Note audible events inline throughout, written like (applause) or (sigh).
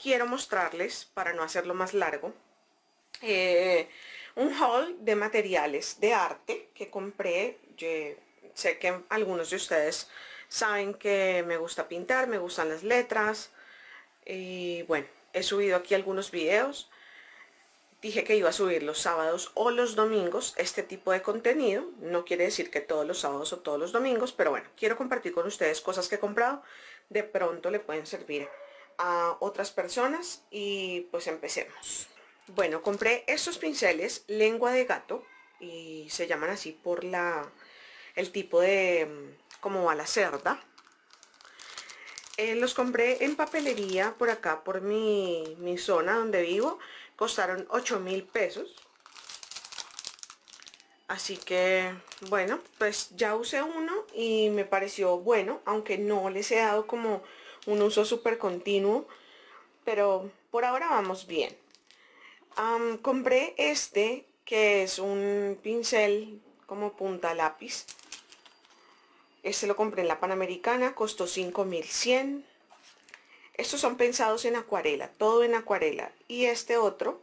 quiero mostrarles, para no hacerlo más largo, eh, un haul de materiales de arte que compré. sé que algunos de ustedes saben que me gusta pintar, me gustan las letras. Y bueno, he subido aquí algunos videos. Dije que iba a subir los sábados o los domingos este tipo de contenido. No quiere decir que todos los sábados o todos los domingos, pero bueno, quiero compartir con ustedes cosas que he comprado. De pronto le pueden servir otras personas y pues empecemos. Bueno, compré estos pinceles lengua de gato y se llaman así por la el tipo de mm, como a la cerda. Eh, los compré en papelería por acá, por mi, mi zona donde vivo. Costaron 8 mil pesos. Así que, bueno, pues ya usé uno y me pareció bueno, aunque no les he dado como un uso súper continuo, pero por ahora vamos bien. compré este, que es un pincel como punta lápiz. Este lo compré en la Panamericana, costó 5100. Estos son pensados en acuarela, todo en acuarela. Y este otro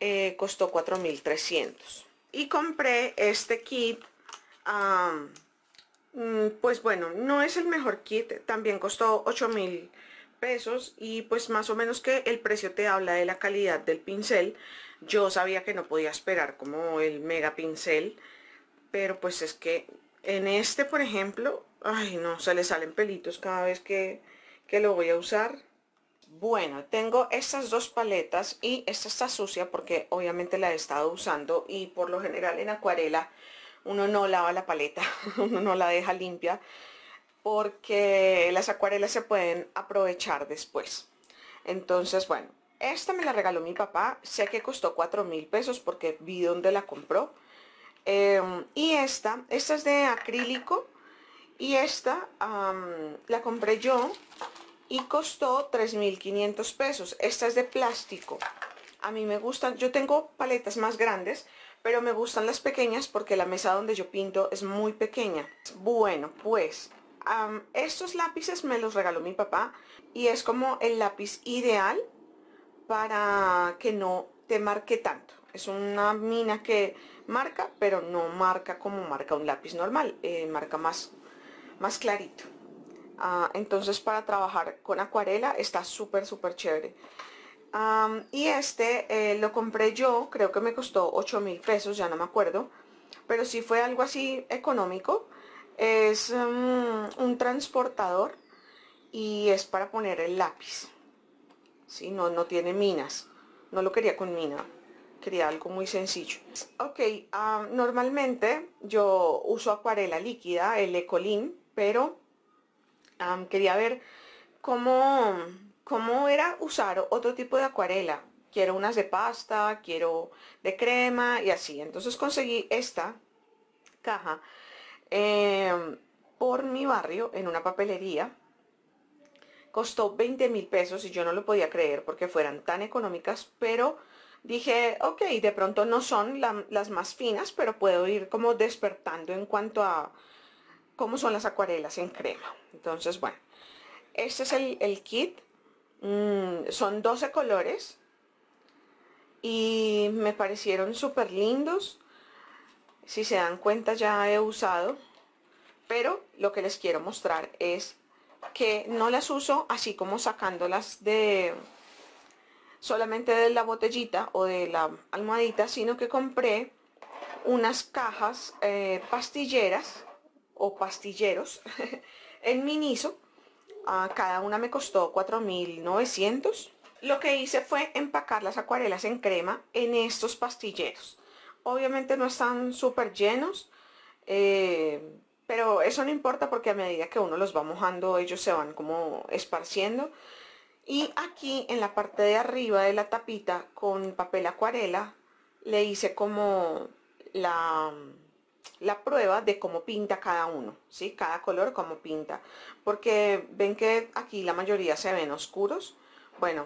eh, costó 4300. Y compré este kit Mm, pues bueno, no es el mejor kit, también costó 8 mil pesos y pues más o menos que el precio te habla de la calidad del pincel. Yo sabía que no podía esperar como el mega pincel, pero pues es que en este por ejemplo, ay no, se le salen pelitos cada vez que, que lo voy a usar. Bueno, tengo estas dos paletas y esta está sucia porque obviamente la he estado usando y por lo general en acuarela uno no lava la paleta, (laughs) uno no la deja limpia, porque las acuarelas se pueden aprovechar después. Entonces, bueno, esta me la regaló mi papá, sé que costó 4 mil pesos porque vi dónde la compró. Em, y esta, esta es de acrílico y esta la compré yo y costó 3.500 pesos. Esta es de plástico. A mí me gustan, yo tengo paletas más grandes, pero me gustan las pequeñas porque la mesa donde yo pinto es muy pequeña. Bueno, pues estos lápices me los regaló mi papá y es como el lápiz ideal para que no te marque tanto. Es una mina que marca, pero no marca como marca un lápiz normal, eh, marca más, más clarito. Ah, entonces para trabajar con acuarela está súper súper chévere y este eh, lo compré yo, creo que me costó 8 mil pesos, ya no me acuerdo. Pero sí fue algo así económico. Es mm, un transportador y es para poner el lápiz. No, no tiene minas. No lo quería con mina. Quería algo muy sencillo. Ok, normalmente yo uso acuarela líquida, el Ecolin, pero quería ver cómo cómo era usar otro tipo de acuarela. Quiero unas de pasta, quiero de crema y así. Entonces conseguí esta caja em, por mi barrio en una papelería. Costó 20 mil pesos y yo no lo podía creer porque fueran tan económicas, pero dije, ok, de pronto no son las más finas, pero puedo ir como despertando en cuanto a cómo son las acuarelas en crema. Entonces, bueno, este es el kit Mm, son 12 colores y me parecieron súper lindos si se dan cuenta ya he usado pero lo que les quiero mostrar es que no las uso así como sacándolas de solamente de la botellita o de la almohadita sino que compré unas cajas eh, pastilleras o pastilleros (laughs) en Miniso cada una me costó 4.900. Lo que hice fue empacar las acuarelas en crema en estos pastilleros. Obviamente no están súper llenos, eh, pero eso no importa porque a medida que uno los va mojando ellos se van como esparciendo. Y aquí en la parte de arriba de la tapita con papel acuarela le hice como la la prueba de cómo pinta cada uno, ¿sí? Cada color cómo pinta. Porque ven que aquí la mayoría se ven oscuros. Bueno,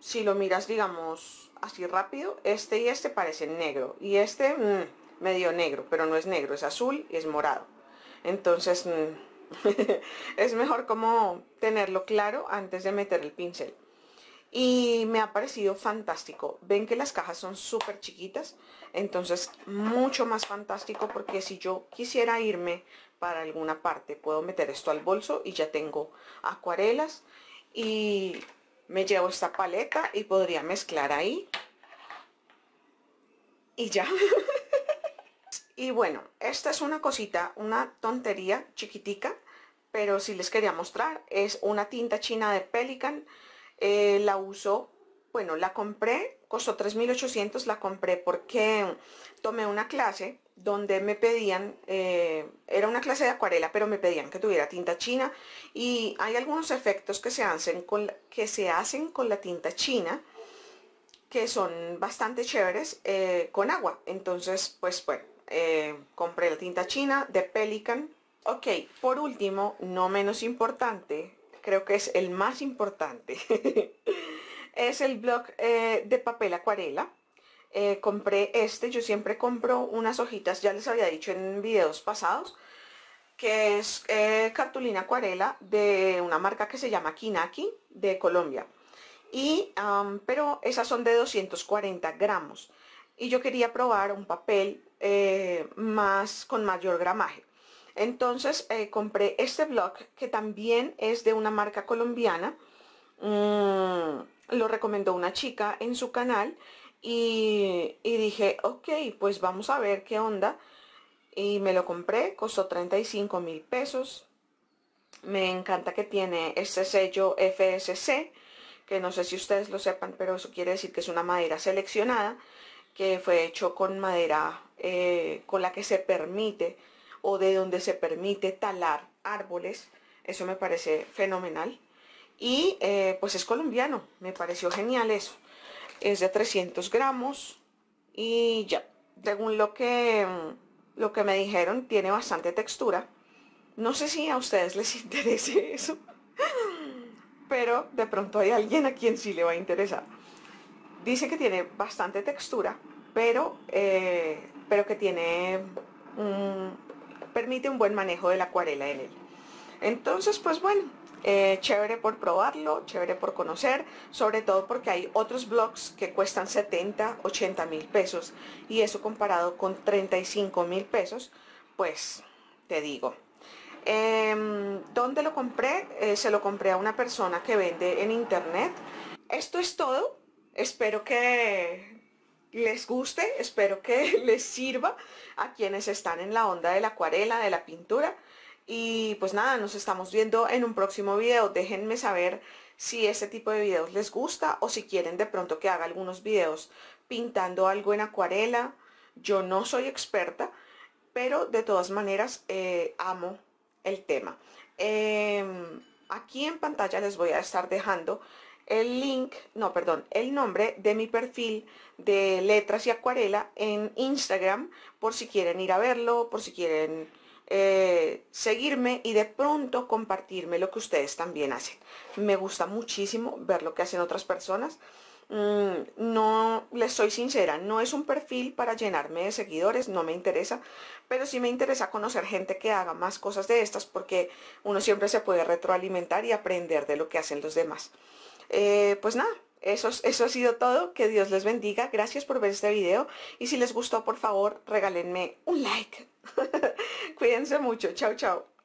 si lo miras, digamos, así rápido, este y este parecen negro. Y este, mm, medio negro, pero no es negro, es azul y es morado. Entonces, mm, (laughs) es mejor como tenerlo claro antes de meter el pincel y me ha parecido fantástico. Ven que las cajas son súper chiquitas, entonces mucho más fantástico porque si yo quisiera irme para alguna parte, puedo meter esto al bolso y ya tengo acuarelas y me llevo esta paleta y podría mezclar ahí y ya. (laughs) y bueno, esta es una cosita, una tontería chiquitica, pero si les quería mostrar, es una tinta china de Pelican eh, la uso, bueno, la compré, costó 3.800, la compré porque tomé una clase donde me pedían, eh, era una clase de acuarela, pero me pedían que tuviera tinta china y hay algunos efectos que se hacen con que se hacen con la tinta china que son bastante chéveres eh, con agua. Entonces, pues bueno, compré la tinta china de Pelican. Ok, por último, no menos importante, creo que es el más importante, (laughs) es el blog eh, de papel acuarela. Eh, compré este, yo siempre compro unas hojitas, ya les había dicho en videos pasados, que es eh, cartulina acuarela de una marca que se llama Kinaki de Colombia. Y, pero esas son de 240 gramos y yo quería probar un papel más con mayor gramaje entonces eh, compré este blog que también es de una marca colombiana. Mm, lo recomendó una chica en su canal y, dije, ok, pues vamos a ver qué onda. Y me lo compré, costó 35 mil pesos. Me encanta que tiene este sello FSC, que no sé si ustedes lo sepan, pero eso quiere decir que es una madera seleccionada, que fue hecho con madera eh, con la que se permite o de donde se permite talar árboles. Eso me parece fenomenal. Y eh, pues es colombiano, me pareció genial eso. Es de 300 gramos y ya, según lo que, mm, lo que me dijeron, tiene bastante textura. No sé si a ustedes les (laughs) interese eso, pero de pronto hay alguien a quien sí le va a interesar. Dice que tiene bastante textura, pero, eh, pero que tiene un, permite un buen manejo de la acuarela en él. Entonces, pues bueno, eh, chévere por probarlo, chévere por conocer, sobre todo porque hay otros blogs que cuestan 70, 80 mil pesos y eso comparado con 35 mil pesos, pues te digo. Em, ¿Dónde lo compré? Eh, se lo compré a una persona que vende en internet. Esto es todo. Espero que les guste, espero que (laughs) les sirva a quienes están en la onda de la acuarela, de la pintura. Y pues nada, nos estamos viendo en un próximo video. Déjenme saber si este tipo de videos les gusta o si quieren de pronto que haga algunos videos pintando algo en acuarela. Yo no soy experta, pero de todas maneras eh, amo el tema. Em, aquí en pantalla les voy a estar dejando el link, no, perdón, el nombre de mi perfil de letras y acuarela en Instagram por si quieren ir a verlo, por si quieren eh, seguirme y de pronto compartirme lo que ustedes también hacen. Me gusta muchísimo ver lo que hacen otras personas. Mm, no les soy sincera, no es un perfil para llenarme de seguidores, no me interesa, pero sí me interesa conocer gente que haga más cosas de estas porque uno siempre se puede retroalimentar y aprender de lo que hacen los demás. Eh, pues nada, eso, eso ha sido todo, que Dios les bendiga, gracias por ver este video y si les gustó por favor regálenme un like. (laughs) Cuídense mucho, chao chao.